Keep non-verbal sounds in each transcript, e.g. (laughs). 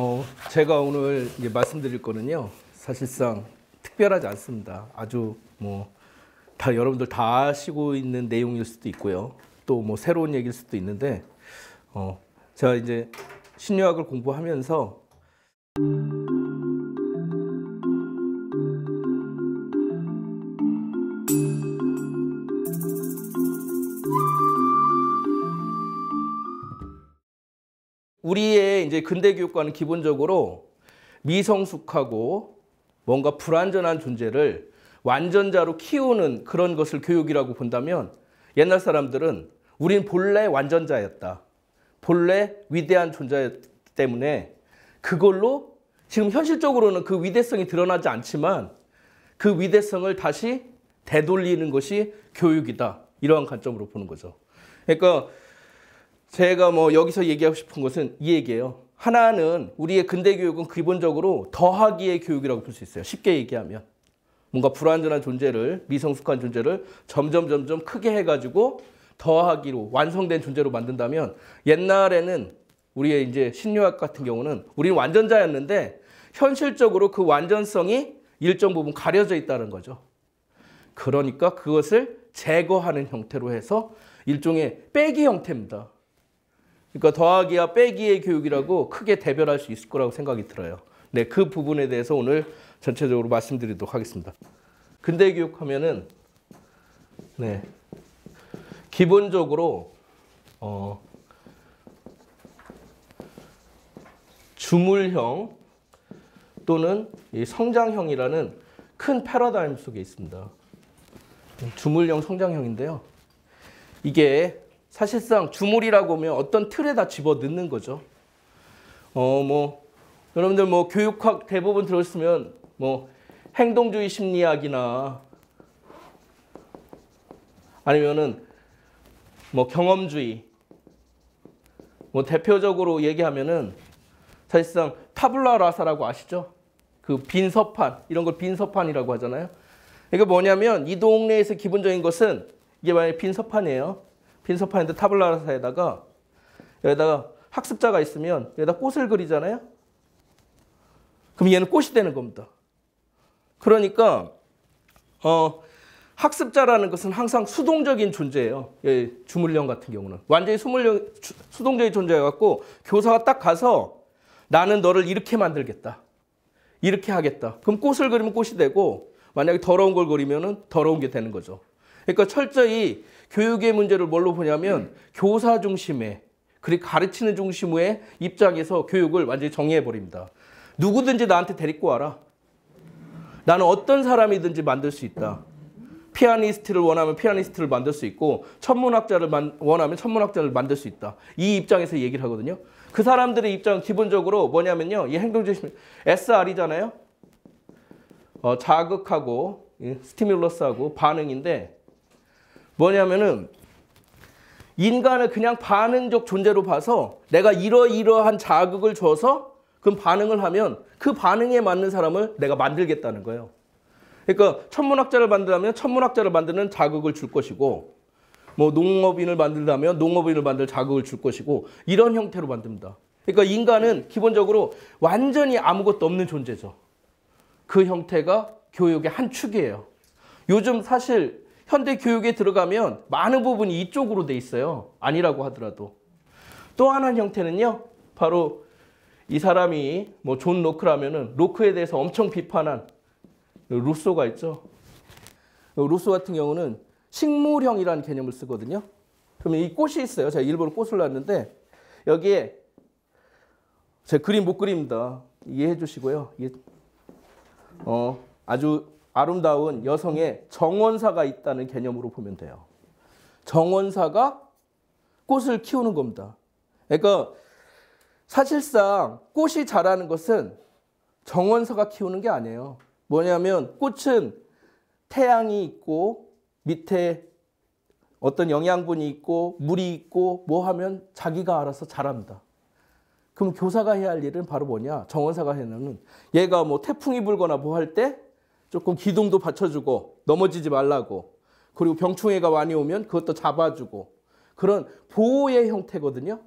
어, 제가 오늘 이제 말씀드릴 거는요. 사실상 특별하지 않습니다. 아주 뭐 다 여러분들 다 아시고 있는 내용일 수도 있고요. 또 뭐 새로운 얘기일 수도 있는데 어, 제가 이제 신유학을 공부하면서 우리의 이제 근대 교육과는 기본적으로 미성숙하고 뭔가 불완전한 존재를 완전자로 키우는 그런 것을 교육이라고 본다면 옛날 사람들은 우린 본래 완전자였다. 본래 위대한 존재였기 때문에 그걸로 지금 현실적으로는 그 위대성이 드러나지 않지만 그 위대성을 다시 되돌리는 것이 교육이다. 이러한 관점으로 보는 거죠. 그러니까 제가 뭐 여기서 얘기하고 싶은 것은 이 얘기예요. 하나는 우리의 근대 교육은 기본적으로 더하기의 교육이라고 볼 수 있어요. 쉽게 얘기하면 뭔가 불완전한 존재를 미성숙한 존재를 점점 점점 크게 해가지고 더하기로 완성된 존재로 만든다면 옛날에는 우리의 이제 신유학 같은 경우는 우리는 완전자였는데 현실적으로 그 완전성이 일정 부분 가려져 있다는 거죠. 그러니까 그것을 제거하는 형태로 해서 일종의 빼기 형태입니다. 그러니까 더하기와 빼기의 교육이라고 크게 대별할 수 있을 거라고 생각이 들어요. 네, 그 부분에 대해서 오늘 전체적으로 말씀드리도록 하겠습니다. 근대 교육하면은 네, 기본적으로 어, 주물형 또는 성장형이라는 큰 패러다임 속에 있습니다. 네, 주물형 성장형인데요. 이게 사실상 주물이라고 하면 어떤 틀에다 집어 넣는 거죠. 어, 뭐, 여러분들 뭐 교육학 대부분 들었으면 뭐 행동주의 심리학이나 아니면은 뭐 경험주의 뭐 대표적으로 얘기하면은 사실상 타블라 라사라고 아시죠? 그 빈서판 이런 걸 빈서판이라고 하잖아요. 이게 뭐냐면 이 동네에서 기본적인 것은 이게 만약 빈서판이에요. 빈서판인데 타블라사에다가 여기다가 학습자가 있으면 여기다 꽃을 그리잖아요. 그럼 얘는 꽃이 되는 겁니다. 그러니까 어, 학습자라는 것은 항상 수동적인 존재예요. 예, 주물령 같은 경우는 완전히 수물령, 수동적인 존재여갖고 교사가 딱 가서 나는 너를 이렇게 만들겠다. 이렇게 하겠다. 그럼 꽃을 그리면 꽃이 되고 만약에 더러운 걸 그리면은 더러운 게 되는 거죠. 그러니까 철저히 교육의 문제를 뭘로 보냐면 음. 교사 중심의 그리고 가르치는 중심의 입장에서 교육을 완전히 정의해버립니다. 누구든지 나한테 데리고 와라. 나는 어떤 사람이든지 만들 수 있다. 피아니스트를 원하면 피아니스트를 만들 수 있고 천문학자를 원하면 천문학자를 만들 수 있다. 이 입장에서 얘기를 하거든요. 그 사람들의 입장은 기본적으로 뭐냐면요. 이 행동중심 SR이잖아요. 어, 자극하고 예, 스티뮬러스하고 반응인데 뭐냐면은 인간을 그냥 반응적 존재로 봐서 내가 이러이러한 자극을 줘서 그 반응을 하면 그 반응에 맞는 사람을 내가 만들겠다는 거예요. 그러니까 천문학자를 만들라면 천문학자를 만드는 자극을 줄 것이고 뭐 농업인을 만들다면 농업인을 만들 자극을 줄 것이고 이런 형태로 만듭니다. 그러니까 인간은 기본적으로 완전히 아무것도 없는 존재죠. 그 형태가 교육의 한 축이에요. 요즘 사실 현대 교육에 들어가면 많은 부분이 이쪽으로 돼 있어요. 아니라고 하더라도. 또 하나 형태는요. 바로 이 사람이 뭐존 로크라면은 로크에 대해서 엄청 비판한 루소가 있죠. 루소 같은 경우는 식물형이라는 개념을 쓰거든요. 그러면 이 꽃이 있어요. 제가 일부 꽃을 놨는데 여기에 제 그림 못 그립니다. 이해해 주시고요. 어, 아주 아름다운 여성의 정원사가 있다는 개념으로 보면 돼요. 정원사가 꽃을 키우는 겁니다. 그러니까 사실상 꽃이 자라는 것은 정원사가 키우는 게 아니에요. 뭐냐면 꽃은 태양이 있고 밑에 어떤 영양분이 있고 물이 있고 뭐 하면 자기가 알아서 자랍니다. 그럼 교사가 해야 할 일은 바로 뭐냐? 정원사가 해야 하는 얘가 뭐 태풍이 불거나 뭐할때 조금 기둥도 받쳐주고 넘어지지 말라고 그리고 병충해가 많이 오면 그것도 잡아주고 그런 보호의 형태거든요.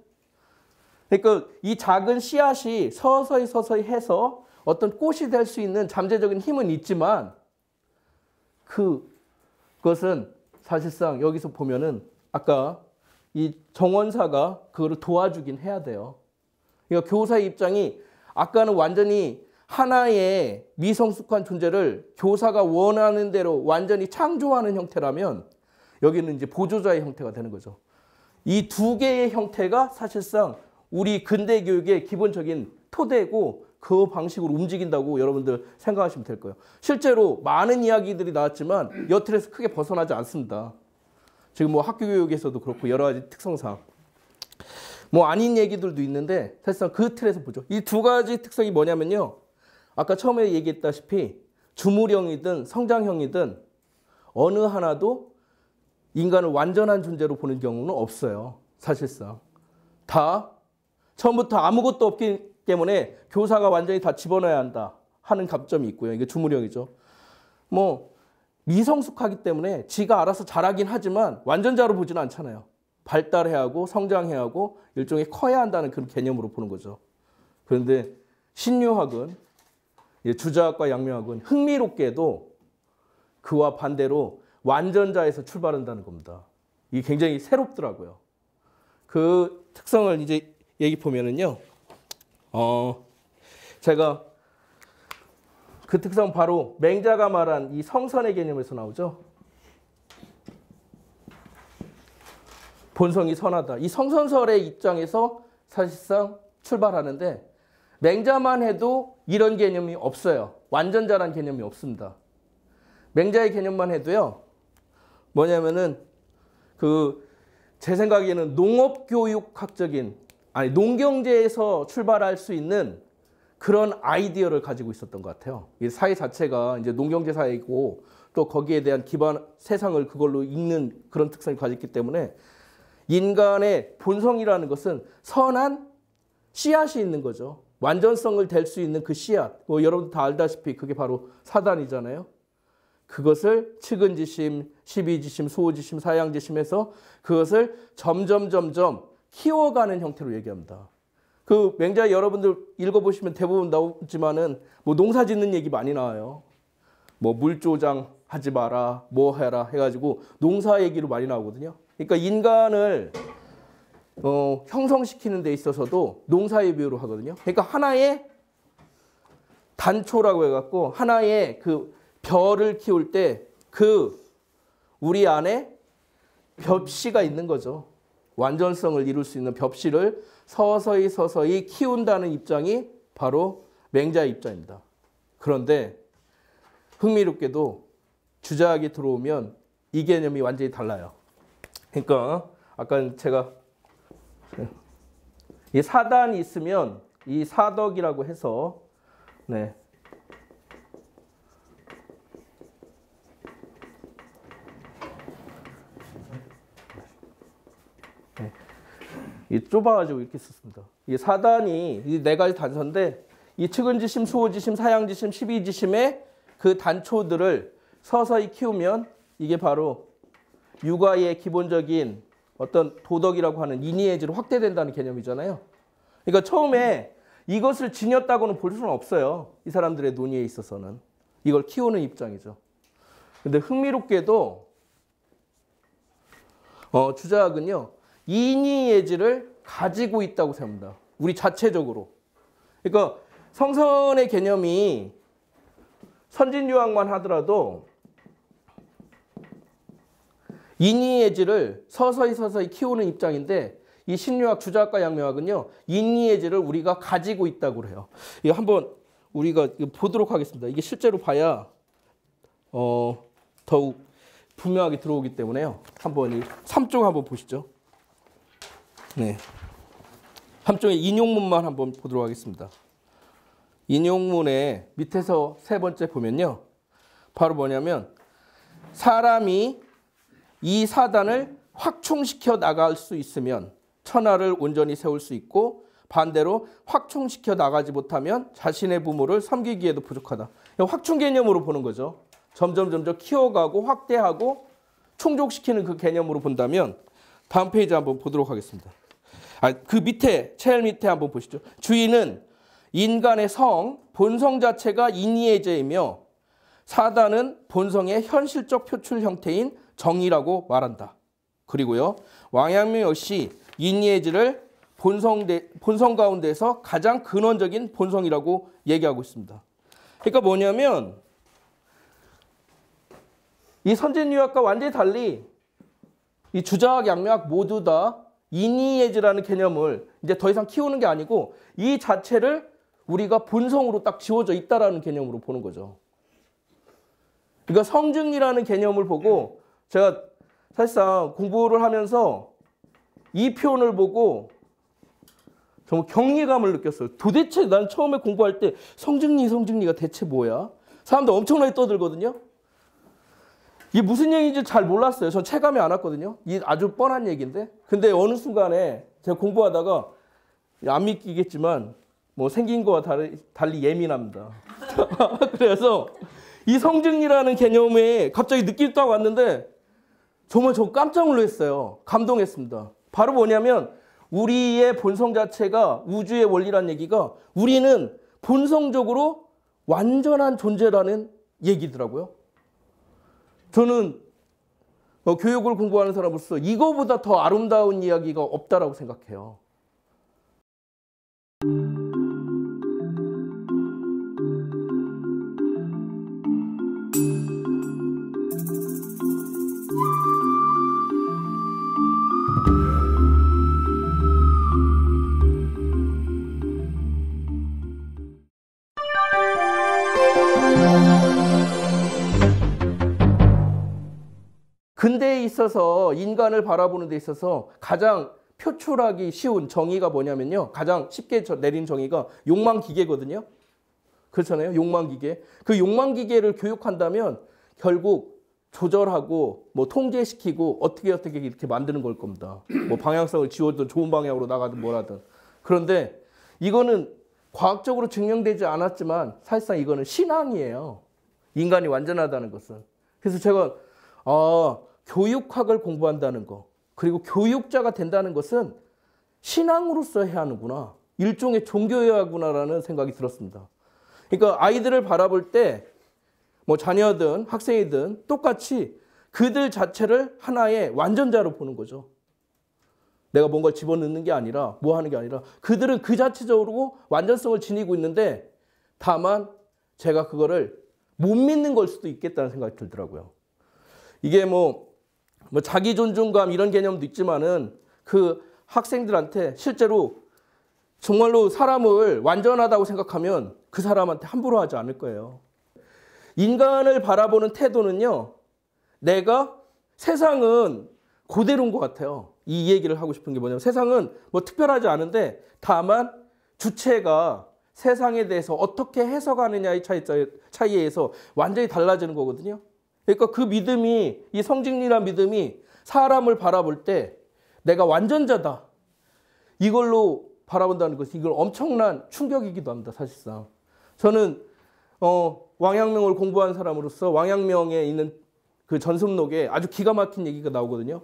그러니까 이 작은 씨앗이 서서히 서서히 해서 어떤 꽃이 될 수 있는 잠재적인 힘은 있지만 그것은 사실상 여기서 보면은 아까 이 정원사가 그거를 도와주긴 해야 돼요. 그러니까 교사의 입장이 아까는 완전히 하나의 미성숙한 존재를 교사가 원하는 대로 완전히 창조하는 형태라면 여기는 이제 보조자의 형태가 되는 거죠. 이 두 개의 형태가 사실상 우리 근대 교육의 기본적인 토대고 그 방식으로 움직인다고 여러분들 생각하시면 될 거예요. 실제로 많은 이야기들이 나왔지만 여틀에서 크게 벗어나지 않습니다. 지금 뭐 학교 교육에서도 그렇고 여러 가지 특성상 뭐 아닌 얘기들도 있는데 사실상 그 틀에서 보죠. 이 두 가지 특성이 뭐냐면요. 아까 처음에 얘기했다시피 주물형이든 성장형이든 어느 하나도 인간을 완전한 존재로 보는 경우는 없어요. 사실상. 다 처음부터 아무것도 없기 때문에 교사가 완전히 다 집어넣어야 한다 하는 감점이 있고요. 이게 주물형이죠. 뭐 미성숙하기 때문에 지가 알아서 잘하긴 하지만 완전자로 보지는 않잖아요. 발달해야 하고 성장해야 하고 일종의 커야 한다는 그런 개념으로 보는 거죠. 그런데 신유학은 예, 주자학과 양명학은 흥미롭게도 그와 반대로 완전자에서 출발한다는 겁니다. 이게 굉장히 새롭더라고요. 그 특성을 이제 얘기 보면은요. 어, 제가 그 특성 바로 맹자가 말한 이 성선의 개념에서 나오죠. 본성이 선하다. 이 성선설의 입장에서 사실상 출발하는데 맹자만 해도 이런 개념이 없어요. 완전자란 개념이 없습니다. 맹자의 개념만 해도요. 뭐냐면은 그 제 생각에는 농업 교육학적인 아니 농경제에서 출발할 수 있는 그런 아이디어를 가지고 있었던 것 같아요. 이 사회 자체가 이제 농경제 사회이고 또 거기에 대한 기반 세상을 그걸로 읽는 그런 특성을 가졌기 때문에 인간의 본성이라는 것은 선한 씨앗이 있는 거죠. 완전성을 댈 수 있는 그 씨앗, 뭐여러분다 알다시피 그게 바로 사단이잖아요. 그것을 측은지심, 십이지심, 수지심 사양지심에서 그것을 점점 점점 키워가는 형태로 얘기합니다. 그 맹자 여러분들 읽어보시면 대부분 나오지만은 뭐 농사 짓는 얘기 많이 나와요. 뭐 물조장 하지 마라, 뭐 해라 해가지고 농사 얘기로 많이 나오거든요. 그러니까 인간을 어, 형성시키는 데 있어서도 농사의 비유로 하거든요. 그러니까 하나의 단초라고 해갖고 하나의 그 별을 키울 때 그 우리 안에 벽씨가 있는 거죠. 완전성을 이룰 수 있는 벽씨를 서서히 서서히 키운다는 입장이 바로 맹자의 입장입니다. 그런데 흥미롭게도 주자학이 들어오면 이 개념이 완전히 달라요. 그러니까 아까 제가 네. 이 사단이 있으면 이 사덕이라고 해서 네. 네. 이 좁아가지고 이렇게 썼습니다. 이 사단이 이네 가지 단서인데 이 측은지심, 수호지심, 사양지심, 십이지심의 그 단초들을 서서히 키우면 이게 바로 육아의 기본적인 어떤 도덕이라고 하는 이니에지로 확대된다는 개념이잖아요. 그러니까 처음에 이것을 지녔다고는 볼 수는 없어요. 이 사람들의 논의에 있어서는. 이걸 키우는 입장이죠. 근데 흥미롭게도 어, 주자은요 이니에지를 가지고 있다고 생각합니다. 우리 자체적으로. 그러니까 성선의 개념이 선진유학만 하더라도 인위의 질를 서서히 서서히 키우는 입장인데 이 신유학 주자학과 양명학은요 인위의 질를 우리가 가지고 있다고 해요 이거 한번 우리가 보도록 하겠습니다. 이게 실제로 봐야 어 더욱 분명하게 들어오기 때문에요. 한번 3쪽 한번 보시죠. 네. 3쪽의 인용문만 한번 보도록 하겠습니다. 인용문의 밑에서 세 번째 보면요. 바로 뭐냐면 사람이 이 사단을 확충시켜 나갈 수 있으면 천하를 온전히 세울 수 있고 반대로 확충시켜 나가지 못하면 자신의 부모를 섬기기에도 부족하다. 확충 개념으로 보는 거죠. 점점 점점 키워가고 확대하고 충족시키는 그 개념으로 본다면 다음 페이지 한번 보도록 하겠습니다. 아, 그 밑에 제일 밑에 한번 보시죠. 주인은 인간의 성, 본성 자체가 인의제이며 위 사단은 본성의 현실적 표출 형태인 정의라고 말한다. 그리고요. 왕양명 역시 인예지를 본성, 대, 본성 가운데서 가장 근원적인 본성이라고 얘기하고 있습니다. 그러니까 뭐냐면 이 선진유학과 완전히 달리 이 주자학, 양명학 모두 다인예지라는 개념을 이제 더 이상 키우는 게 아니고 이 자체를 우리가 본성으로 딱 지워져 있다라는 개념으로 보는 거죠. 그러니까 성증이라는 개념을 보고 제가 사실상 공부를 하면서 이 표현을 보고 정말 경외감을 느꼈어요. 도대체 난 처음에 공부할 때 성증리 성증리가 대체 뭐야? 사람들 엄청나게 떠들거든요. 이게 무슨 얘기인지 잘 몰랐어요. 전 체감이 안 왔거든요. 이 아주 뻔한 얘기인데. 근데 어느 순간에 제가 공부하다가 안 믿기겠지만 뭐 생긴 거와 달리, 달리 예민합니다. (laughs) 그래서 이 성증이라는 개념에 갑자기 느낌이 딱 왔는데 정말 저 깜짝 놀랐어요. 감동했습니다. 바로 뭐냐면 우리의 본성 자체가 우주의 원리란 얘기가 우리는 본성적으로 완전한 존재라는 얘기더라고요. 저는 뭐 교육을 공부하는 사람으로서 이거보다 더 아름다운 이야기가 없다라고 생각해요. 근대에 있어서 인간을 바라보는 데 있어서 가장 표출하기 쉬운 정의가 뭐냐면요. 가장 쉽게 내린 정의가 욕망 기계거든요. 그렇잖아요. 욕망 기계. 그 욕망 기계를 교육한다면 결국 조절하고 뭐 통제시키고 어떻게 어떻게 이렇게 만드는 걸 겁니다. 뭐 방향성을 지워든 좋은 방향으로 나가든 뭐라든. 그런데 이거는 과학적으로 증명되지 않았지만 사실상 이거는 신앙이에요. 인간이 완전하다는 것은. 그래서 제가 아 교육학을 공부한다는 것 그리고 교육자가 된다는 것은 신앙으로서 해야 하는구나. 일종의 종교여야 하구나라는 생각이 들었습니다. 그러니까 아이들을 바라볼 때 뭐 자녀든 학생이든 똑같이 그들 자체를 하나의 완전자로 보는 거죠. 내가 뭔가 집어넣는 게 아니라 뭐 하는 게 아니라 그들은 그 자체적으로 완전성을 지니고 있는데 다만 제가 그거를 못 믿는 걸 수도 있겠다는 생각이 들더라고요. 이게 뭐뭐 자기 존중감 이런 개념도 있지만은 그 학생들한테 실제로 정말로 사람을 완전하다고 생각하면 그 사람한테 함부로 하지 않을 거예요. 인간을 바라보는 태도는요. 내가 세상은 고대로인 것 같아요. 이 얘기를 하고 싶은 게 뭐냐면 세상은 뭐 특별하지 않은데 다만 주체가 세상에 대해서 어떻게 해석하느냐의 차이, 차이에서 완전히 달라지는 거거든요. 그러니까 그 믿음이 이 성직리란 믿음이 사람을 바라볼 때 내가 완전자다. 이걸로 바라본다는 것은 이걸 엄청난 충격이기도 합니다. 사실상 저는 어, 왕양명을 공부한 사람으로서 왕양명에 있는 그 전승록에 아주 기가 막힌 얘기가 나오거든요.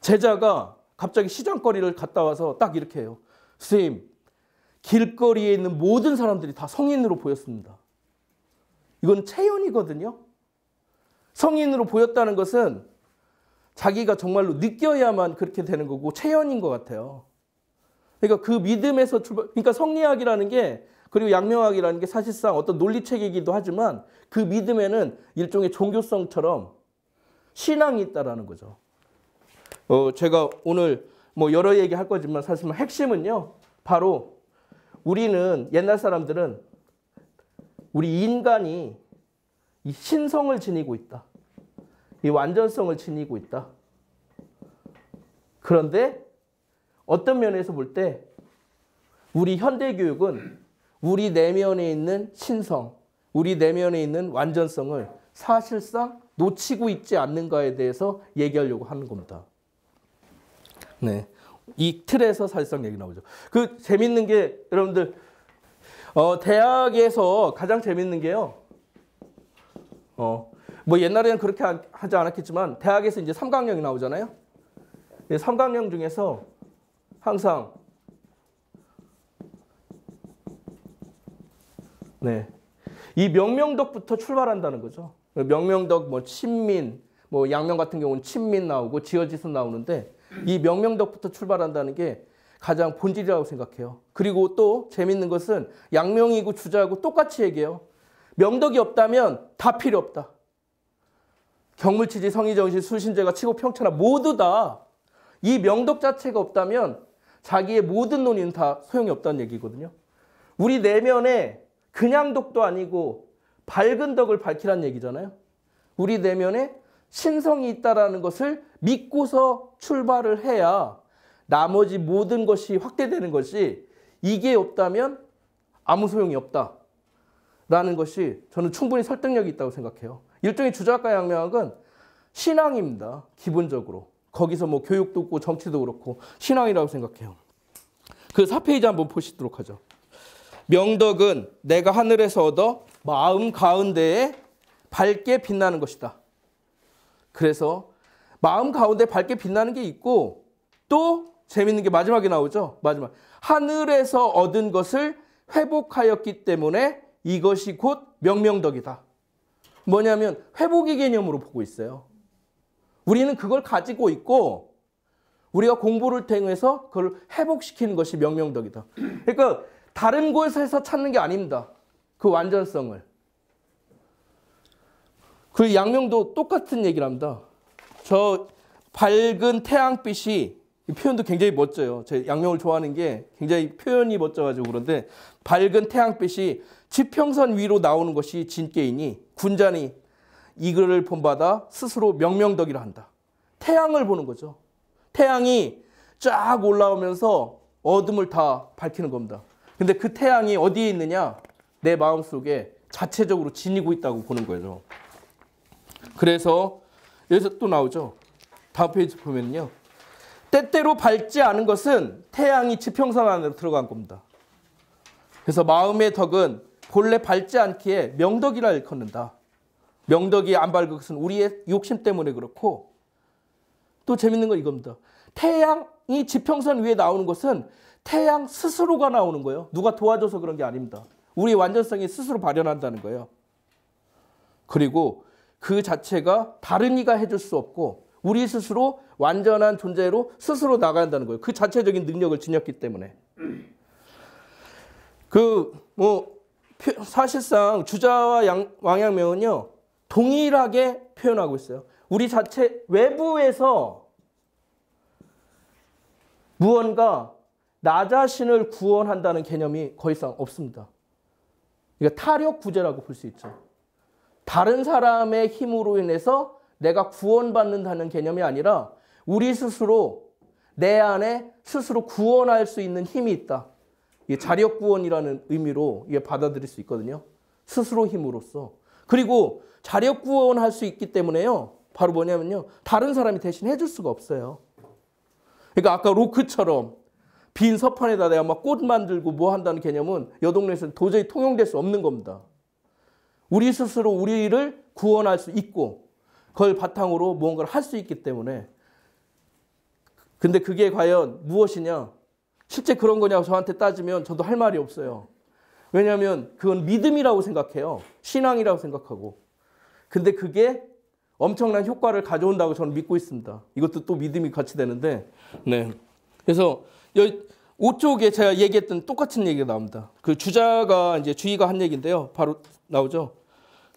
제자가 갑자기 시장거리를 갔다 와서 딱 이렇게 해요. 스님, 길거리에 있는 모든 사람들이 다 성인으로 보였습니다. 이건 체연이거든요 성인으로 보였다는 것은 자기가 정말로 느껴야만 그렇게 되는 거고 체현인 것 같아요. 그러니까 그 믿음에서 출발, 그러니까 성리학이라는 게 그리고 양명학이라는 게 사실상 어떤 논리체이기도 하지만 그 믿음에는 일종의 종교성처럼 신앙이 있다라는 거죠. 어, 제가 오늘 뭐 여러 얘기 할 거지만 사실 핵심은요. 바로 우리는 옛날 사람들은 우리 인간이 이 신성을 지니고 있다. 이 완전성을 지니고 있다. 그런데 어떤 면에서 볼 때 우리 현대 교육은 우리 내면에 있는 신성, 우리 내면에 있는 완전성을 사실상 놓치고 있지 않는가에 대해서 얘기하려고 하는 겁니다. 네. 이 틀에서 사실상 얘기 나오죠. 그 재밌는 게 여러분들 어, 대학에서 가장 재밌는 게요. 어, 뭐 옛날에는 그렇게 하지 않았겠지만 대학에서 이제 삼강령이 나오잖아요. 예, 삼강령 중에서 항상 네. 이 명명덕부터 출발한다는 거죠. 명명덕 뭐 친민 뭐 양명 같은 경우는 친민 나오고 지어지선 나오는데 이 명명덕부터 출발한다는 게 가장 본질이라고 생각해요. 그리고 또 재밌는 것은 양명이고 주자하고 똑같이 얘기해요. 명덕이 없다면 다 필요 없다. 경물치지, 성의정신, 수신제가 치고 평천하 모두 다 이 명덕 자체가 없다면 자기의 모든 논의는 다 소용이 없다는 얘기거든요. 우리 내면에 그냥 덕도 아니고 밝은 덕을 밝히라는 얘기잖아요. 우리 내면에 신성이 있다라는 것을 믿고서 출발을 해야 나머지 모든 것이 확대되는 것이 이게 없다면 아무 소용이 없다. 라는 것이 저는 충분히 설득력이 있다고 생각해요. 일종의 주작가 양명학은 신앙입니다. 기본적으로. 거기서 뭐 교육도 없고 정치도 그렇고 신앙이라고 생각해요. 그 4페이지 한번 보시도록 하죠. 명덕은 내가 하늘에서 얻어 마음 가운데에 밝게 빛나는 것이다. 그래서 마음 가운데 밝게 빛나는 게 있고 또 재밌는 게 마지막에 나오죠. 마지막. 하늘에서 얻은 것을 회복하였기 때문에 이것이 곧 명명덕이다. 뭐냐면 회복의 개념으로 보고 있어요. 우리는 그걸 가지고 있고 우리가 공부를 통해서 그걸 회복시키는 것이 명명덕이다. 그러니까 다른 곳에서 찾는 게 아닙니다. 그 완전성을. 그 양명도 똑같은 얘기를 합니다. 저 밝은 태양빛이 표현도 굉장히 멋져요. 제 양명을 좋아하는 게 굉장히 표현이 멋져가지고 그런데 밝은 태양빛이 지평선 위로 나오는 것이 진깨이니 군자니 이글을 본받아 스스로 명명덕이라 한다. 태양을 보는 거죠. 태양이 쫙 올라오면서 어둠을 다 밝히는 겁니다. 근데 그 태양이 어디에 있느냐? 내 마음속에 자체적으로 지니고 있다고 보는 거예요. 그래서 여기서 또 나오죠. 다음 페이지 보면요. 때때로 밝지 않은 것은 태양이 지평선 안으로 들어간 겁니다. 그래서 마음의 덕은 본래 밝지 않기에 명덕이라 일컫는다. 명덕이 안 밝은 것은 우리의 욕심 때문에 그렇고 또 재밌는 건 이겁니다. 태양이 지평선 위에 나오는 것은 태양 스스로가 나오는 거예요. 누가 도와줘서 그런 게 아닙니다. 우리 완전성이 스스로 발현한다는 거예요. 그리고 그 자체가 다른 이가 해줄 수 없고 우리 스스로 완전한 존재로 스스로 나가야한다는 거예요. 그 자체적인 능력을 지녔기 때문에. 그, 뭐, 사실상 주자와 양, 왕양명은요 동일하게 표현하고 있어요. 우리 자체 외부에서 무언가 나 자신을 구원한다는 개념이 거의 없습니다. 그러 그러니까 타력 구제라고 볼 수 있죠. 다른 사람의 힘으로 인해서 내가 구원받는다는 개념이 아니라 우리 스스로 내 안에 스스로 구원할 수 있는 힘이 있다. 자력 구원이라는 의미로 이게 받아들일 수 있거든요. 스스로 힘으로써. 그리고 자력 구원할 수 있기 때문에요. 바로 뭐냐면요. 다른 사람이 대신 해줄 수가 없어요. 그러니까 아까 로크처럼 빈 서판에다 내가 막 꽃 만들고 뭐 한다는 개념은 여동네에서 는 도저히 통용될 수 없는 겁니다. 우리 스스로 우리를 구원할 수 있고 그걸 바탕으로 무언가를 할 수 있기 때문에 근데 그게 과연 무엇이냐? 실제 그런 거냐고 저한테 따지면 저도 할 말이 없어요. 왜냐하면 그건 믿음이라고 생각해요. 신앙이라고 생각하고. 근데 그게 엄청난 효과를 가져온다고 저는 믿고 있습니다. 이것도 또 믿음이 같이 되는데, 네. 그래서 여기 5쪽에 제가 얘기했던 똑같은 얘기가 나옵니다. 그 주자가 이제 주의가 한 얘기인데요. 바로 나오죠.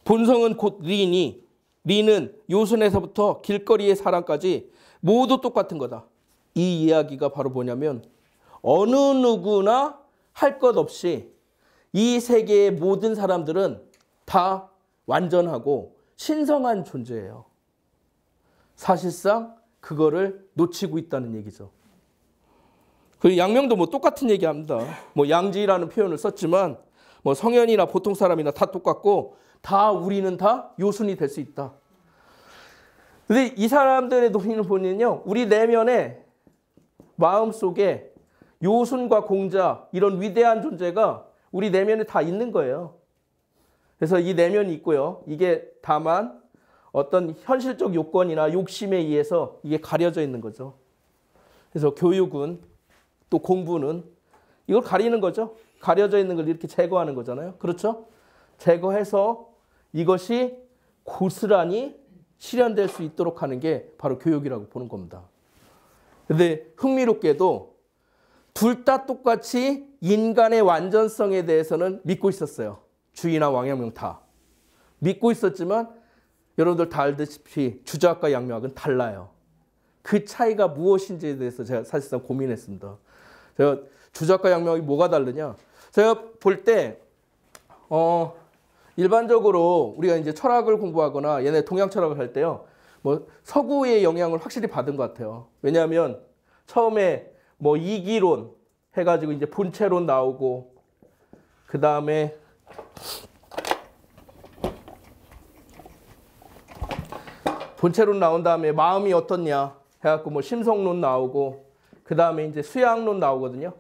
본성은 곧 리니, 리는 요순에서부터 길거리의 사랑까지 모두 똑같은 거다. 이 이야기가 바로 뭐냐면 어느 누구나 할 것 없이 이 세계의 모든 사람들은 다 완전하고 신성한 존재예요. 사실상 그거를 놓치고 있다는 얘기죠. 그 양명도 뭐 똑같은 얘기 합니다. 뭐 양지라는 표현을 썼지만 뭐 성현이나 보통 사람이나 다 똑같고 다 우리는 다 요순이 될 수 있다. 근데 이 사람들의 논의는 보면요. 우리 내면에 마음속에 요순과 공자 이런 위대한 존재가 우리 내면에 다 있는 거예요. 그래서 이 내면이 있고요. 이게 다만 어떤 현실적 요건이나 욕심에 의해서 이게 가려져 있는 거죠. 그래서 교육은 또 공부는 이걸 가리는 거죠. 가려져 있는 걸 이렇게 제거하는 거잖아요. 그렇죠? 제거해서 이것이 고스란히 실현될 수 있도록 하는 게 바로 교육이라고 보는 겁니다. 근데 흥미롭게도 둘다 똑같이 인간의 완전성에 대해서는 믿고 있었어요. 주의나 왕양명 다. 믿고 있었지만 여러분들 다알듯이주자학과 양명학은 달라요. 그 차이가 무엇인지에 대해서 제가 사실상 고민했습니다. 제가 주작과 양명학이 뭐가 다르냐? 제가 볼 때, 어, 일반적으로 우리가 이제 철학을 공부하거나 얘네 동양 철학을 할 때요. 뭐 서구의 영향을 확실히 받은 것 같아요. 왜냐하면 처음에 뭐 이기론 해가지고 이제 본체론 나오고 그 다음에 본체론 나온 다음에 마음이 어떻냐 해갖고 뭐 심성론 나오고 그 다음에 이제 수양론 나오거든요.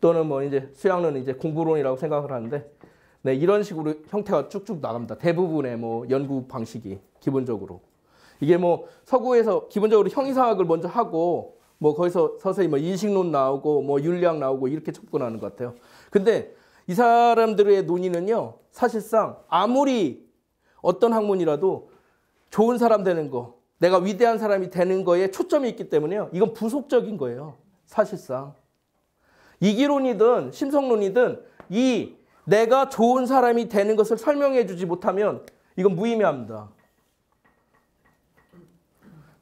또는 뭐 이제 수양론 이제 공부론이라고 생각을 하는데 네 이런 식으로 형태가 쭉쭉 나갑니다. 대부분의 뭐 연구 방식이 기본적으로 이게 뭐 서구에서 기본적으로 형이상학을 먼저 하고 뭐 거기서 서서히 뭐 인식론 나오고 뭐 윤리학 나오고 이렇게 접근하는 것 같아요. 근데 이 사람들의 논의는요. 사실상 아무리 어떤 학문이라도 좋은 사람 되는 거, 내가 위대한 사람이 되는 거에 초점이 있기 때문에요. 이건 부속적인 거예요. 사실상. 이기론이든 심성론이든 이 내가 좋은 사람이 되는 것을 설명해 주지 못하면 이건 무의미합니다.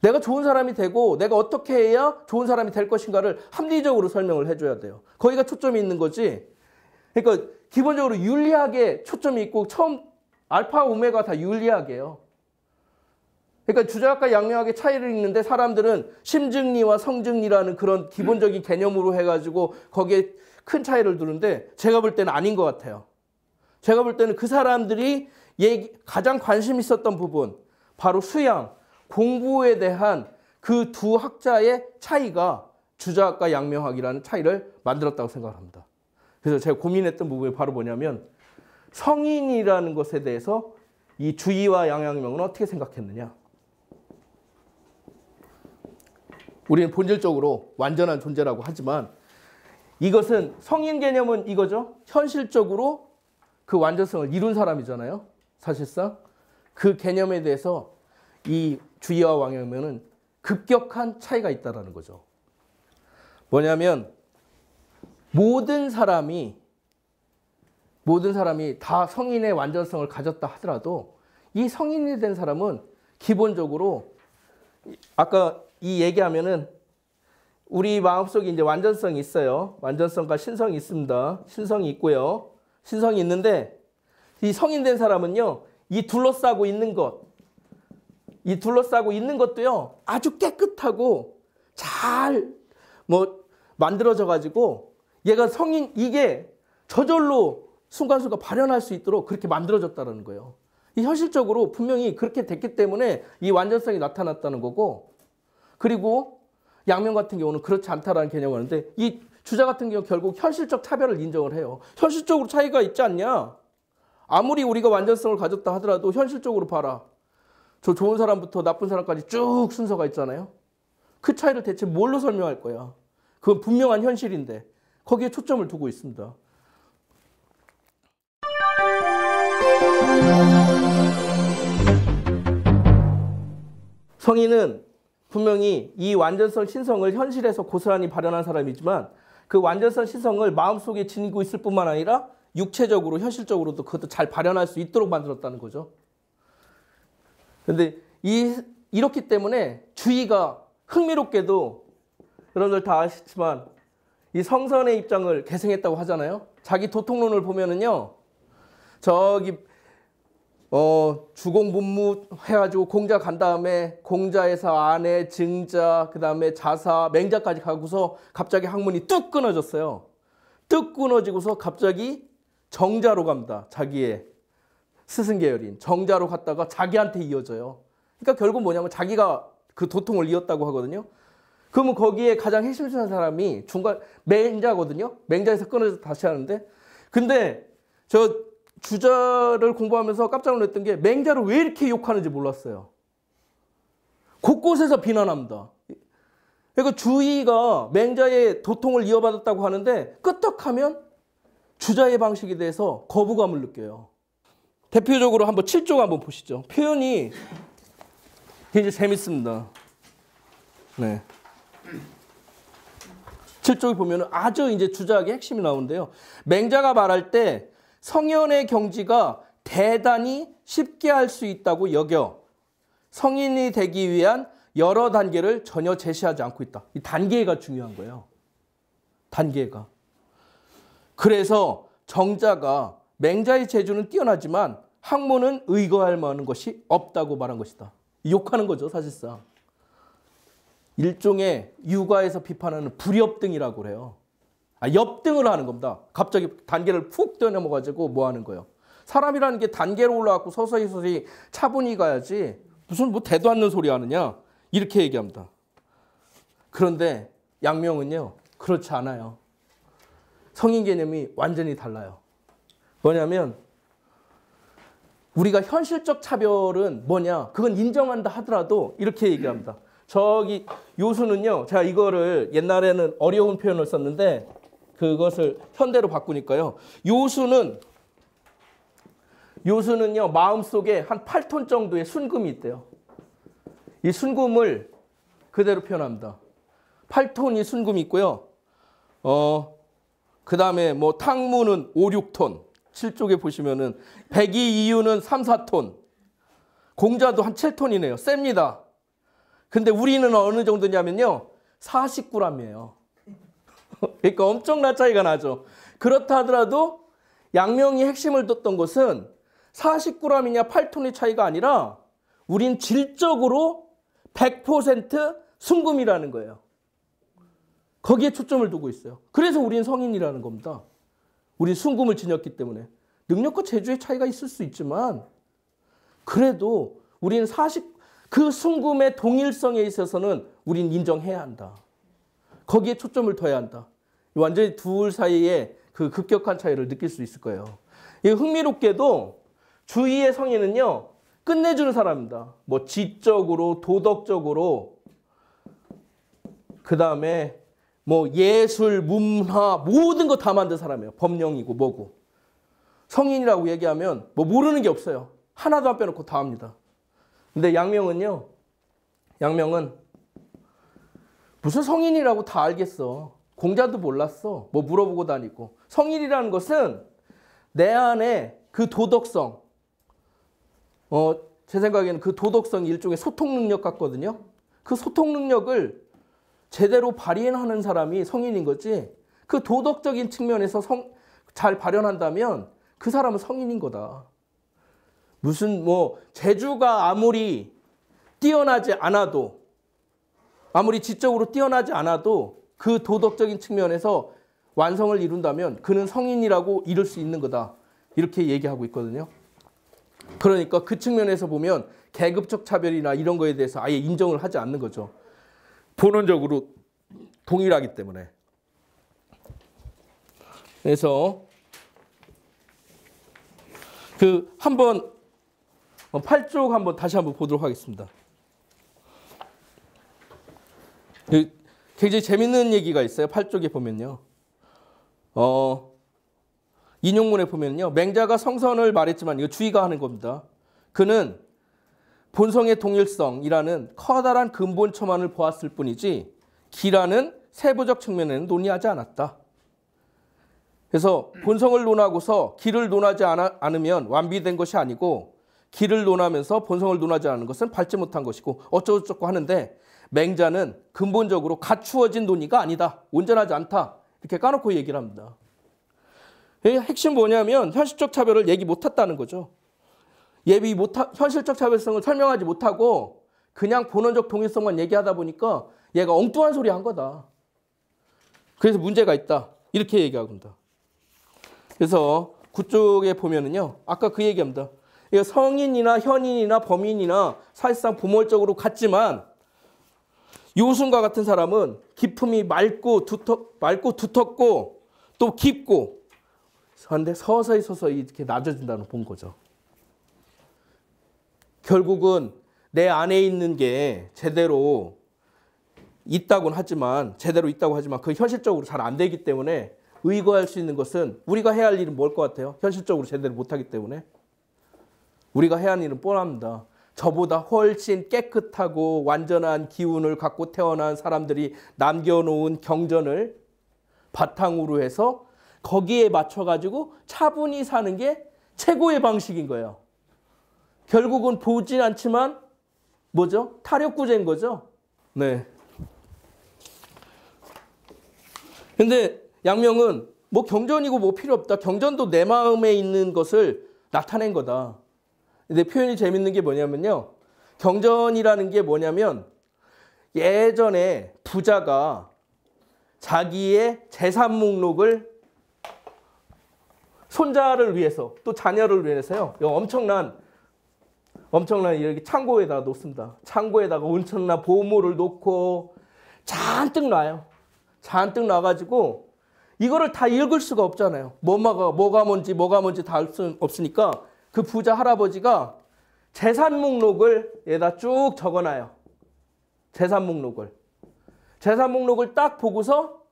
내가 좋은 사람이 되고 내가 어떻게 해야 좋은 사람이 될 것인가를 합리적으로 설명을 해줘야 돼요. 거기가 초점이 있는 거지. 그러니까 기본적으로 윤리학에 초점이 있고 처음 알파 오메가 다 윤리학이에요. 그러니까 주자학과 양명학의 차이를 읽는데 사람들은 심증리와 성증리라는 그런 기본적인 개념으로 해가지고 거기에 큰 차이를 두는데 제가 볼 때는 아닌 것 같아요. 제가 볼 때는 그 사람들이 얘기, 가장 관심 있었던 부분 바로 수양, 공부에 대한 그 두 학자의 차이가 주자학과 양명학이라는 차이를 만들었다고 생각합니다. 그래서 제가 고민했던 부분이 바로 뭐냐면 성인이라는 것에 대해서 이 주의와 양양명은 어떻게 생각했느냐. 우리는 본질적으로 완전한 존재라고 하지만 이것은 성인 개념은 이거죠. 현실적으로 그 완전성을 이룬 사람이잖아요. 사실상 그 개념에 대해서 이 주의와 왕이면은 급격한 차이가 있다라는 거죠. 뭐냐면 모든 사람이 모든 사람이 다 성인의 완전성을 가졌다 하더라도 이 성인이 된 사람은 기본적으로 아까 이 얘기하면은 우리 마음속에 이제 완전성이 있어요. 완전성과 신성이 있습니다. 신성이 있고요. 신성이 있는데 이 성인 된 사람은요. 이 둘러싸고 있는 것이 둘러싸고 있는 것도요. 아주 깨끗하고 잘 뭐 만들어져 가지고 얘가 성인 이게 저절로 순간순간 발현할 수 있도록 그렇게 만들어졌다는 거예요. 이 현실적으로 분명히 그렇게 됐기 때문에 이 완전성이 나타났다는 거고 그리고 양면 같은 경우는 그렇지 않다라는 개념을 하는데 이 주자 같은 경우 결국 현실적 차별을 인정을 해요. 현실적으로 차이가 있지 않냐? 아무리 우리가 완전성을 가졌다 하더라도 현실적으로 봐라. 저 좋은 사람부터 나쁜 사람까지 쭉 순서가 있잖아요. 그 차이를 대체 뭘로 설명할 거야? 그건 분명한 현실인데 거기에 초점을 두고 있습니다. 성인은 분명히 이 완전성 신성을 현실에서 고스란히 발현한 사람이지만 그 완전성 신성을 마음속에 지니고 있을 뿐만 아니라 육체적으로 현실적으로도 그것도 잘 발현할 수 있도록 만들었다는 거죠. 근데 이, 이렇기 때문에 주의가 흥미롭게도 여러분들 다 아시지만 이 성선의 입장을 계승했다고 하잖아요. 자기 도통론을 보면은요. 저기 어 주공 문무 해가지고 공자 간 다음에 공자에서 아내, 증자, 그 다음에 자사, 맹자까지 가고서 갑자기 학문이 뚝 끊어졌어요. 뚝 끊어지고서 갑자기 정자로 갑니다. 자기의 스승 계열인 정자로 갔다가 자기한테 이어져요. 그러니까 결국 뭐냐면 자기가 그 도통을 이었다고 하거든요. 그러면 거기에 가장 핵심적인 사람이 중간 맹자거든요. 맹자에서 끊어져 다시 하는데 근데 저 주자를 공부하면서 깜짝 놀랐던 게 맹자를 왜 이렇게 욕하는지 몰랐어요. 곳곳에서 비난합니다. 그러니 주의가 맹자의 도통을 이어받았다고 하는데 끄떡하면 주자의 방식에 대해서 거부감을 느껴요. 대표적으로 한번 7쪽 한번 보시죠. 표현이 굉장히 재밌습니다. 네. 7쪽에 보면 아주 이제 주작의 핵심이 나오는데요. 맹자가 말할 때 성현의 경지가 대단히 쉽게 할 수 있다고 여겨 성인이 되기 위한 여러 단계를 전혀 제시하지 않고 있다. 이 단계가 중요한 거예요. 단계가. 그래서 정자가 맹자의 재주는 뛰어나지만 학문은 의거할 만한 것이 없다고 말한 것이다. 욕하는 거죠, 사실상. 일종의 육아에서 비판하는 불협등이라고 그요 아, 엽등을 하는 겁니다. 갑자기 단계를 푹 뛰어 넘어가지고 뭐 하는 거예요. 사람이라는 게 단계로 올라왔고 서서히 서서히 차분히 가야지 무슨 뭐 대도 않는 소리 하느냐 이렇게 얘기합니다. 그런데 양명은요 그렇지 않아요. 성인 개념이 완전히 달라요. 뭐냐면 우리가 현실적 차별은 뭐냐? 그건 인정한다 하더라도 이렇게 얘기합니다. 저기 요수는요. 제가 이거를 옛날에는 어려운 표현을 썼는데 그것을 현대로 바꾸니까요. 요수는 요수는요. 마음속에 한 8톤 정도의 순금이 있대요. 이 순금을 그대로 표현합니다. 8톤이 순금이 있고요. 어, 그다음에 뭐 탕무는 5, 6톤. 7쪽에 보시면은 102 이유는 3, 4톤. 공자도 한 7톤이네요. 셉니다. 근데 우리는 어느 정도냐면요. 49g이에요. (laughs) 그러니까 엄청난 차이가 나죠. 그렇다 하더라도 양명이 핵심을 뒀던 것은 49g이냐 8톤의 차이가 아니라 우린 질적으로 100% 순금이라는 거예요. 거기에 초점을 두고 있어요. 그래서 우린 성인이라는 겁니다. 우리 순금을 지녔기 때문에 능력과 재주의 차이가 있을 수 있지만 그래도 우리는 사실 그 순금의 동일성에 있어서는 우린 인정해야 한다. 거기에 초점을 둬야 한다. 완전히 둘 사이에 그 급격한 차이를 느낄 수 있을 거예요. 이 흥미롭게도 주위의 성인은요 끝내주는 사람입니다. 뭐 지적으로 도덕적으로 그 다음에 뭐 예술, 문화 모든 거 다 만든 사람이에요. 법령이고 뭐고. 성인이라고 얘기하면 뭐 모르는 게 없어요. 하나도 안 빼놓고 다 합니다. 근데 양명은요. 양명은 무슨 성인이라고 다 알겠어. 공자도 몰랐어. 뭐 물어보고 다니고. 성인이라는 것은 내 안에 그 도덕성. 어, 제 생각에는 그 도덕성이 일종의 소통 능력 같거든요. 그 소통 능력을 제대로 발현하는 사람이 성인인 거지 그 도덕적인 측면에서 성, 잘 발현한다면 그 사람은 성인인 거다. 무슨 뭐 재주가 아무리 뛰어나지 않아도 아무리 지적으로 뛰어나지 않아도 그 도덕적인 측면에서 완성을 이룬다면 그는 성인이라고 이룰 수 있는 거다. 이렇게 얘기하고 있거든요. 그러니까 그 측면에서 보면 계급적 차별이나 이런 거에 대해서 아예 인정을 하지 않는 거죠. 본원적으로 동일하기 때문에 그래서 그 한번 8쪽 어, 한번 다시 한 번 보도록 하겠습니다. 그 굉장히 재밌는 얘기가 있어요. 8쪽에 보면요. 어, 인용문에 보면요. 맹자가 성선을 말했지만 이거 주의가 하는 겁니다. 그는 본성의 동일성이라는 커다란 근본처만을 보았을 뿐이지 기라는 세부적 측면에는 논의하지 않았다. 그래서 본성을 논하고서 기를 논하지 않으면 완비된 것이 아니고 기를 논하면서 본성을 논하지 않은 것은 밝지 못한 것이고 어쩌고저쩌고 하는데 맹자는 근본적으로 갖추어진 논의가 아니다. 온전하지 않다. 이렇게 까놓고 얘기를 합니다. 핵심 뭐냐면 현실적 차별을 얘기 못했다는 거죠. 예비 못하, 현실적 차별성을 설명하지 못하고 그냥 본원적 동일성만 얘기하다 보니까 얘가 엉뚱한 소리 한 거다. 그래서 문제가 있다. 이렇게 얘기하고 있다. 그래서 그쪽에 보면은요. 아까 그 얘기합니다. 성인이나 현인이나 범인이나 사실상 부모적으로 같지만 요순과 같은 사람은 기품이 맑고 두텁 맑고 두텁고 또 깊고 그런데 서서히 서서히 이렇게 낮아진다는 본 거죠. 결국은 내 안에 있는 게 제대로 있다고는 하지만 제대로 있다고 하지만 그 현실적으로 잘 안 되기 때문에 의거할 수 있는 것은 우리가 해야 할 일은 뭘 것 같아요? 현실적으로 제대로 못하기 때문에 우리가 해야 할 일은 뻔합니다. 저보다 훨씬 깨끗하고 완전한 기운을 갖고 태어난 사람들이 남겨놓은 경전을 바탕으로 해서 거기에 맞춰가지고 차분히 사는 게 최고의 방식인 거예요. 결국은 보진 않지만 뭐죠? 타력구제인 거죠. 네. 근데 양명은 뭐 경전이고 뭐 필요 없다. 경전도 내 마음에 있는 것을 나타낸 거다. 근데 표현이 재밌는 게 뭐냐면요. 경전이라는 게 뭐냐면 예전에 부자가 자기의 재산 목록을 손자를 위해서 또 자녀를 위해서요. 엄청난 엄청난 이렇게 창고에다 놓습니다. 창고에다가 엄청난 보물을 놓고 잔뜩 놔요. 잔뜩 놔가지고 이거를 다 읽을 수가 없잖아요. 뭐가 뭐가 뭔지 뭐가 뭔지 다알수 없으니까 그 부자 할아버지가 재산 목록을 얘다 쭉 적어놔요. 재산 목록을 재산 목록을 딱 보고서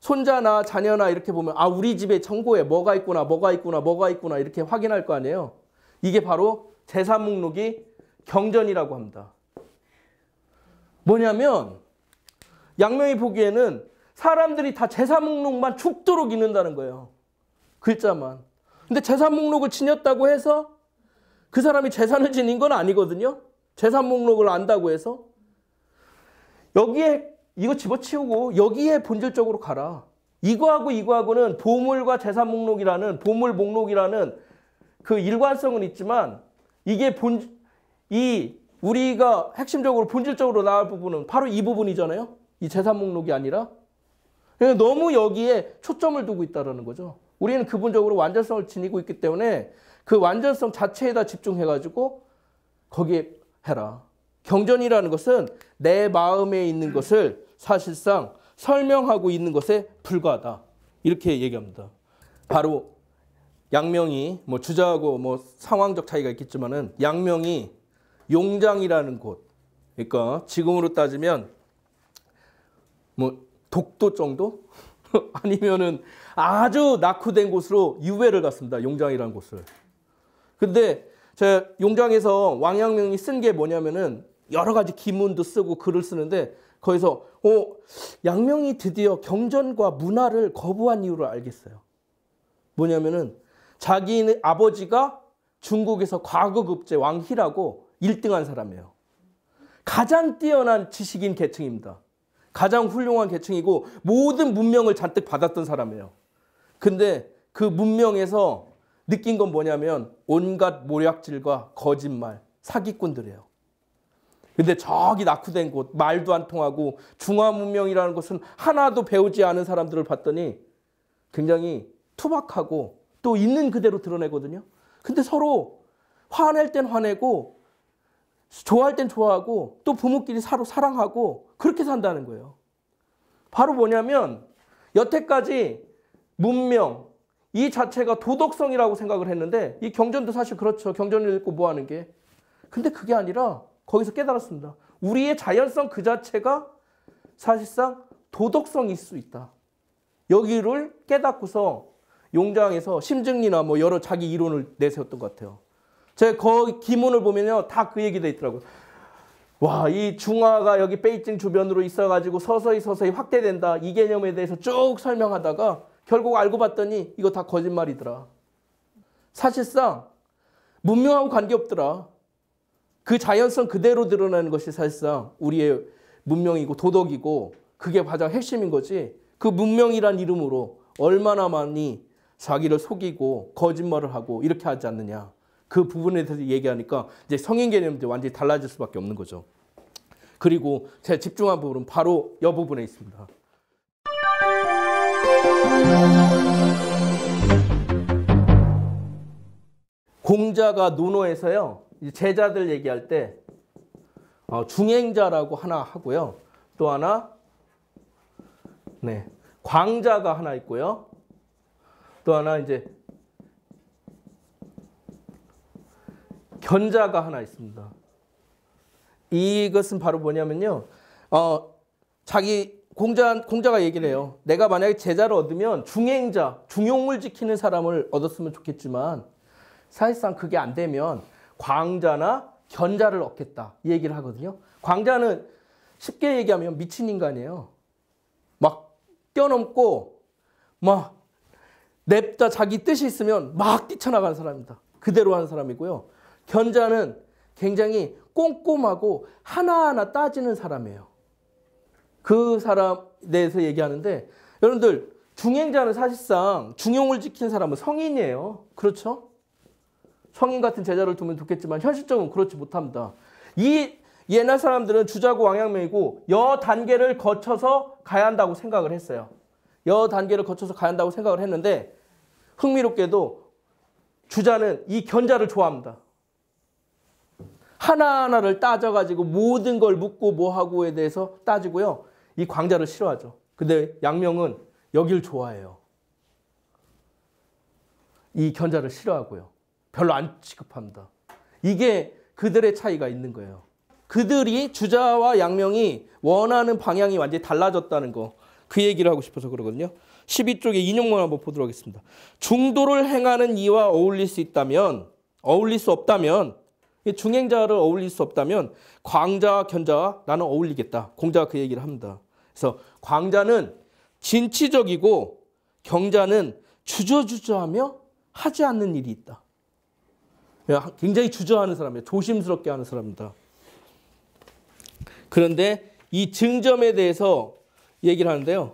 손자나 자녀나 이렇게 보면 아 우리 집에 청고에 뭐가 있구나 뭐가 있구나 뭐가 있구나 이렇게 확인할 거 아니에요. 이게 바로 제3 목록이 경전이라고 합니다. 뭐냐면 양명이 보기에는 사람들이 다 제사 목록만 죽도록 읽는다는 거예요. 글자만. 근데 제사 목록을 지녔다고 해서 그 사람이 재산을 지닌 건 아니거든요. 재산 목록을 안다고 해서 여기에 이거 집어치우고 여기에 본질적으로 가라. 이거하고 이거하고는 보물과 재산 목록이라는 보물 목록이라는 그 일관성은 있지만 이게 본, 이 우리가 핵심적으로 본질적으로 나올 부분은 바로 이 부분이잖아요. 이 재산 목록이 아니라. 그러니까 너무 여기에 초점을 두고 있다는 거죠. 우리는 그분적으로 완전성을 지니고 있기 때문에 그 완전성 자체에다 집중해가지고 거기에 해라. 경전이라는 것은 내 마음에 있는 것을 사실상 설명하고 있는 것에 불과하다. 이렇게 얘기합니다. 바로 양명이 뭐 주자하고 뭐 상황적 차이가 있겠지만은 양명이 용장이라는 곳 그러니까 지금으로 따지면 뭐 독도 정도 (laughs) 아니면은 아주 낙후된 곳으로 유배를 갔습니다. 용장이라는 곳을. 근데 제 용장에서 왕양명이 쓴 게 뭐냐면은 여러 가지 기문도 쓰고 글을 쓰는데 거기서 어 양명이 드디어 경전과 문화를 거부한 이유를 알겠어요. 뭐냐면은 자기네 아버지가 중국에서 과거급제 왕희라고 1등한 사람이에요. 가장 뛰어난 지식인 계층입니다. 가장 훌륭한 계층이고 모든 문명을 잔뜩 받았던 사람이에요. 근데 그 문명에서 느낀 건 뭐냐면 온갖 모략질과 거짓말, 사기꾼들이에요. 근데 저기 낙후된 곳, 말도 안 통하고 중화 문명이라는 것은 하나도 배우지 않은 사람들을 봤더니 굉장히 투박하고 또 있는 그대로 드러내거든요. 근데 서로 화낼 땐 화내고 좋아할 땐 좋아하고 또 부모끼리 서로 사랑하고 그렇게 산다는 거예요. 바로 뭐냐면 여태까지 문명 이 자체가 도덕성이라고 생각을 했는데 이 경전도 사실 그렇죠. 경전을 읽고 뭐 하는 게. 근데 그게 아니라 거기서 깨달았습니다. 우리의 자연성 그 자체가 사실상 도덕성일 수 있다. 여기를 깨닫고서 용장에서 심증리나 뭐 여러 자기 이론을 내세웠던 것 같아요. 제가 기문을 보면요. 다 그 얘기 돼 있더라고요. 와, 이 중화가 여기 베이징 주변으로 있어가지고 서서히 서서히 확대된다. 이 개념에 대해서 쭉 설명하다가 결국 알고 봤더니 이거 다 거짓말이더라. 사실상 문명하고 관계없더라. 그 자연성 그대로 드러나는 것이 사실상 우리의 문명이고 도덕이고 그게 가장 핵심인 거지. 그 문명이란 이름으로 얼마나 많이 자기를 속이고 거짓말을 하고 이렇게 하지 않느냐. 그 부분에 대해서 얘기하니까 이제 성인 개념도 완전히 달라질 수밖에 없는 거죠. 그리고 제가 집중한 부분은 바로 여 부분에 있습니다. 공자가 논어에서요 제자들 얘기할 때 어, 중행자라고 하나 하고요 또 하나 네 광자가 하나 있고요 또 하나 이제 견자가 하나 있습니다. 이것은 바로 뭐냐면요. 어, 자기 공자, 공자가 얘기를 해요. 내가 만약에 제자를 얻으면 중행자, 중용을 지키는 사람을 얻었으면 좋겠지만 사실상 그게 안 되면 광자나 견자를 얻겠다 이 얘기를 하거든요. 광자는 쉽게 얘기하면 미친 인간이에요. 막 뛰어넘고 막 냅다 자기 뜻이 있으면 막 뛰쳐나가는 사람입니다. 그대로 하는 사람이고요. 견자는 굉장히 꼼꼼하고 하나하나 따지는 사람이에요. 그 사람 내에서 얘기하는데 여러분들 중행자는 사실상 중용을 지킨 사람은 성인이에요. 그렇죠? 성인 같은 제자를 두면 좋겠지만 현실적으로 그렇지 못합니다. 이 옛날 사람들은 주자고 왕양명이고 여 단계를 거쳐서 가야 한다고 생각을 했어요. 여 단계를 거쳐서 가야 한다고 생각을 했는데 흥미롭게도 주자는 이 견자를 좋아합니다. 하나하나를 따져가지고 모든 걸 묻고 뭐하고에 대해서 따지고요. 이 광자를 싫어하죠. 근데 양명은 여길 좋아해요. 이 견자를 싫어하고요. 별로 안 취급합니다. 이게 그들의 차이가 있는 거예요. 그들이 주자와 양명이 원하는 방향이 완전히 달라졌다는 거. 그 얘기를 하고 싶어서 그러거든요. 12쪽에 인용문 한번 보도록 하겠습니다. 중도를 행하는 이와 어울릴 수 있다면 어울릴 수 없다면 중행자를 어울릴 수 없다면 광자와 견자와 나는 어울리겠다. 공자가 그 얘기를 합니다. 그래서 광자는 진취적이고 경자는 주저주저하며 하지 않는 일이 있다. 굉장히 주저하는 사람이에요. 조심스럽게 하는 사람이다. 그런데 이 증점에 대해서 얘기를 하는데요.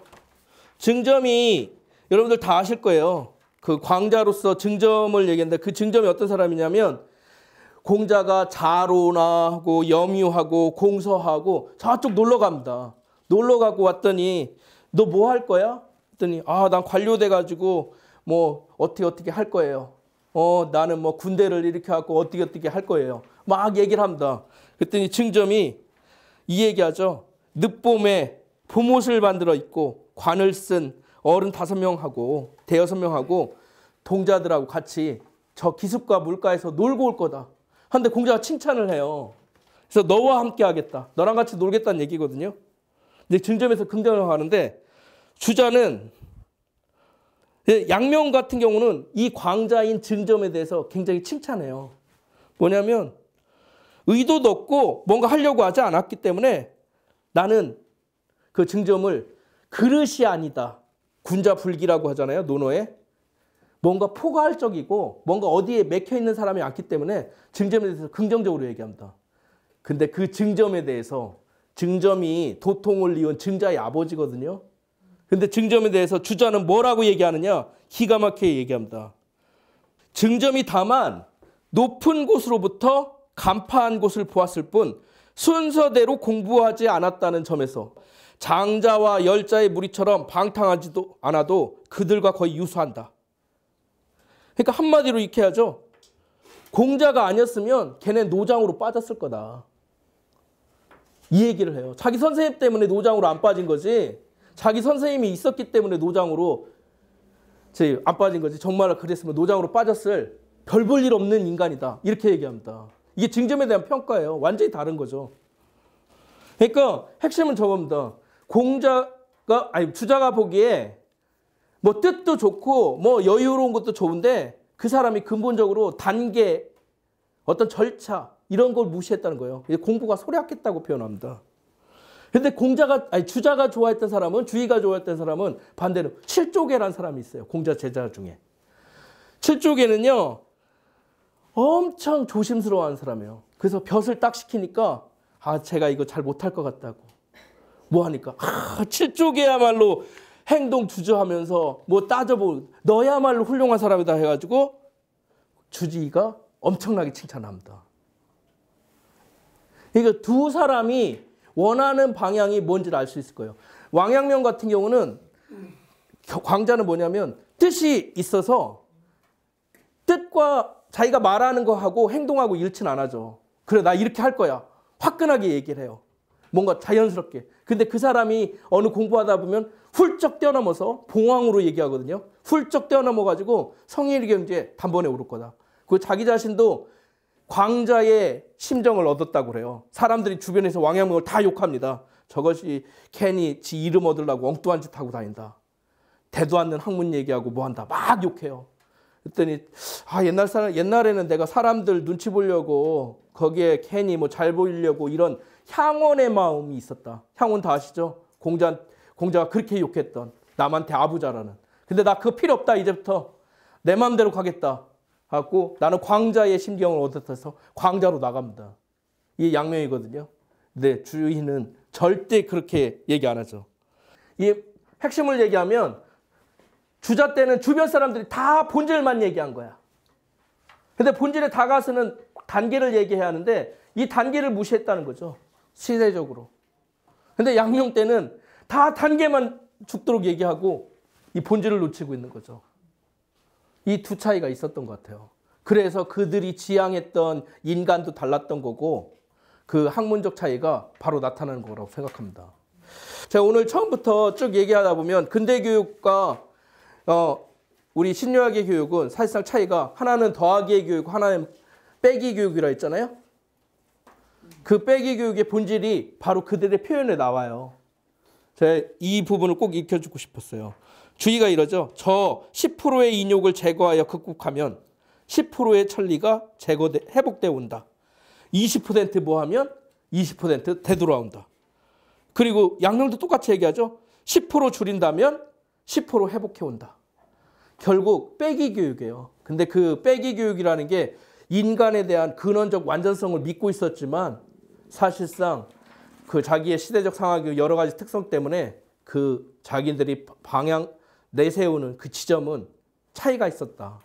증점이 여러분들 다 아실 거예요. 그 광자로서 증점을 얘기했는데 그 증점이 어떤 사람이냐면 공자가 자로나하고 염유하고 공서하고 저쪽 놀러 갑니다. 놀러 가고 왔더니 너 뭐 할 거야? 했더니 아난 관료돼 가지고 뭐 어떻게 어떻게 할 거예요. 어 나는 뭐 군대를 일으켜 갖고 어떻게 어떻게 할 거예요. 막 얘기를 합니다. 그랬더니 증점이 이 얘기하죠. 늦봄에 봄옷을 만들어 입고 관을 쓴 어른 다섯 명하고 대여섯 명하고 동자들하고 같이 저기습과 물가에서 놀고 올 거다. 한데 공자가 칭찬을 해요. 그래서 너와 함께 하겠다. 너랑 같이 놀겠다는 얘기거든요. 근데 증점에서 긍정을 하는데 주자는 예, 양명 같은 경우는 이 광자인 증점에 대해서 굉장히 칭찬해요. 뭐냐면 의도도 없고 뭔가 하려고 하지 않았기 때문에 나는 그 증점을 그릇이 아니다. 군자 불기라고 하잖아요. 논어에. 뭔가 포괄적이고 뭔가 어디에 맥혀 있는 사람이 왔기 때문에 증점에 대해서 긍정적으로 얘기합니다. 근데 그 증점에 대해서 증점이 도통을 이은 증자의 아버지거든요. 근데 증점에 대해서 주자는 뭐라고 얘기하느냐? 기가 막히게 얘기합니다. 증점이 다만 높은 곳으로부터 간파한 곳을 보았을 뿐 순서대로 공부하지 않았다는 점에서 장자와 열자의 무리처럼 방탕하지도 않아도 그들과 거의 유사한다. 그러니까 한마디로 이렇게 하죠. 공자가 아니었으면 걔네 노장으로 빠졌을 거다. 이 얘기를 해요. 자기 선생님 때문에 노장으로 안 빠진 거지. 자기 선생님이 있었기 때문에 노장으로 안 빠진 거지. 정말 그랬으면 노장으로 빠졌을 별 볼 일 없는 인간이다. 이렇게 얘기합니다. 이게 징점에 대한 평가예요. 완전히 다른 거죠. 그러니까 핵심은 저겁니다. 공자가 아니 주자가 보기에 뭐 뜻도 좋고 뭐 여유로운 것도 좋은데 그 사람이 근본적으로 단계 어떤 절차 이런 걸 무시했다는 거예요. 공부가 소리했겠다고 표현합니다. 근데 공자가 아니 주자가 좋아했던 사람은 주의가 좋아했던 사람은 반대로 칠조계란 사람이 있어요. 공자 제자 중에 칠조계는요 엄청 조심스러워하는 사람이에요. 그래서 벼슬 딱 시키니까 아 제가 이거 잘 못할 것 같다고 뭐 하니까 아, 7쪽이야말로 행동 주저하면서 뭐따져보 너야말로 훌륭한 사람이다 해가지고 주지가 엄청나게 칭찬합니다. 그러니까 두 사람이 원하는 방향이 뭔지를 알 수 있을 거예요. 왕양명 같은 경우는 광자는 뭐냐면 뜻이 있어서 뜻과 자기가 말하는 거하고 행동하고 일치는 안 하죠. 그래 나 이렇게 할 거야. 화끈하게 얘기를 해요. 뭔가 자연스럽게. 근데 그 사람이 어느 공부하다 보면 훌쩍 뛰어넘어서 봉황으로 얘기하거든요. 훌쩍 뛰어넘어가지고 성일의 경지에 단번에 오를 거다. 그 자기 자신도 광자의 심정을 얻었다고 그래요. 사람들이 주변에서 왕양명을 다 욕합니다. 저것이 괜히 지 이름 얻으려고 엉뚱한 짓 하고 다닌다. 대도 않는 학문 얘기하고 뭐 한다. 막 욕해요. 그랬더니 아 옛날 사람 옛날에는 내가 사람들 눈치 보려고 거기에 괜히 뭐잘 보이려고 이런 향원의 마음이 있었다. 향원 다 아시죠? 공자, 공자가 그렇게 욕했던 남한테 아부자라는. 근데 나 그 필요 없다 이제부터 내 마음대로 가겠다 하고 나는 광자의 심경을 얻어서 광자로 나갑니다. 이게 양명이거든요. 근데 주인은 절대 그렇게 얘기 안 하죠. 이 핵심을 얘기하면 주자 때는 주변 사람들이 다 본질만 얘기한 거야. 근데 본질에 다가서는 단계를 얘기해야 하는데 이 단계를 무시했다는 거죠. 시대적으로. 근데 양명 때는 다 단계만 죽도록 얘기하고 이 본질을 놓치고 있는 거죠. 이 두 차이가 있었던 것 같아요. 그래서 그들이 지향했던 인간도 달랐던 거고 그 학문적 차이가 바로 나타나는 거라고 생각합니다. 제가 오늘 처음부터 쭉 얘기하다 보면 근대 교육과 어, 우리 신유학의 교육은 사실상 차이가 하나는 더하기의 교육, 하나는 빼기 교육이라 했잖아요. 그 빼기 교육의 본질이 바로 그들의 표현에 나와요. 이 부분을 꼭 익혀주고 싶었어요. 주의가 이러죠. 저 10%의 인욕을 제거하여 극복하면 10%의 천리가 제거돼, 회복되 온다. 20%뭐 하면 20% 되돌아온다. 그리고 양념도 똑같이 얘기하죠. 10% 줄인다면 10% 회복해 온다. 결국 빼기 교육이에요. 근데 그 빼기 교육이라는 게 인간에 대한 근원적 완전성을 믿고 있었지만 사실상 그 자기의 시대적 상황이 여러 가지 특성 때문에 그 자기들이 방향 내세우는 그 지점은 차이가 있었다.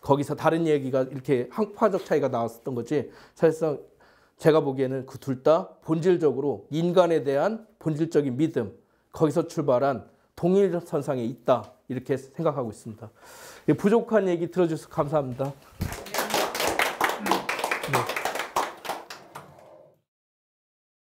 거기서 다른 얘기가 이렇게 항파적 차이가 나왔었던 거지 사실상 제가 보기에는 그 둘 다 본질적으로 인간에 대한 본질적인 믿음 거기서 출발한 동일선상에 있다 이렇게 생각하고 있습니다. 예, 부족한 얘기 들어주셔서 감사합니다.